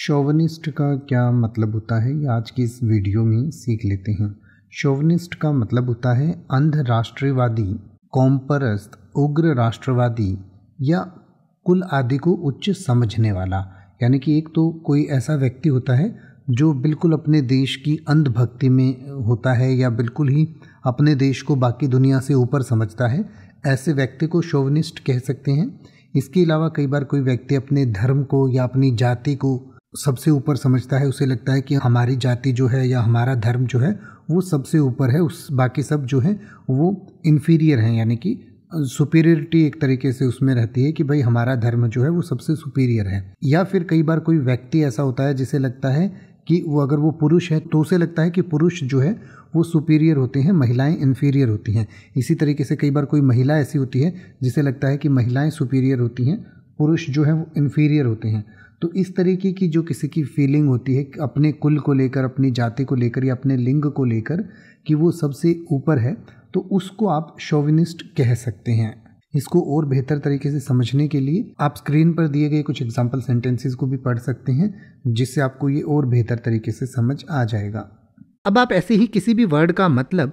शोवनिस्ट का क्या मतलब होता है ये आज की इस वीडियो में सीख लेते हैं शोवनिस्ट का मतलब होता है अंध राष्ट्रवादी कॉम्परस्त उग्र राष्ट्रवादी या कुल आदि को उच्च समझने वाला यानी कि एक तो कोई ऐसा व्यक्ति होता है जो बिल्कुल अपने देश की अंधभक्ति में होता है या बिल्कुल ही अपने देश को बाकी दुनिया से ऊपर समझता है ऐसे व्यक्ति को शोवनिस्ट कह सकते हैं इसके अलावा कई बार कोई व्यक्ति अपने धर्म को या अपनी जाति को सबसे ऊपर समझता है उसे लगता है कि हमारी जाति जो है या हमारा धर्म जो है वो सबसे ऊपर है उस बाकी सब जो है वो इन्फीरियर हैं यानी कि सुपीरियरिटी एक तरीके से उसमें रहती है कि भाई हमारा धर्म जो है वो सबसे सुपीरियर है या फिर कई बार कोई व्यक्ति ऐसा होता है जिसे लगता है कि वो अगर वो पुरुष है तो उसे लगता है कि पुरुष जो है वो सुपीरियर होते हैं महिलाएं इन्फीरियर होती हैं इसी तरीके से कई बार कोई महिला ऐसी होती है जिसे लगता है कि महिलाएं सुपीरियर होती हैं पुरुष जो है वो इन्फीरियर होते हैं तो इस तरीके की जो किसी की फीलिंग होती है अपने कुल को लेकर अपनी जाति को लेकर या अपने लिंग को लेकर कि वो सबसे ऊपर है तो उसको आप शोविनिस्ट कह सकते हैं इसको और बेहतर तरीके से समझने के लिए आप स्क्रीन पर दिए गए कुछ एग्जाम्पल सेंटेंसेस को भी पढ़ सकते हैं जिससे आपको ये और बेहतर तरीके से समझ आ जाएगा अब आप ऐसे ही किसी भी वर्ड का मतलब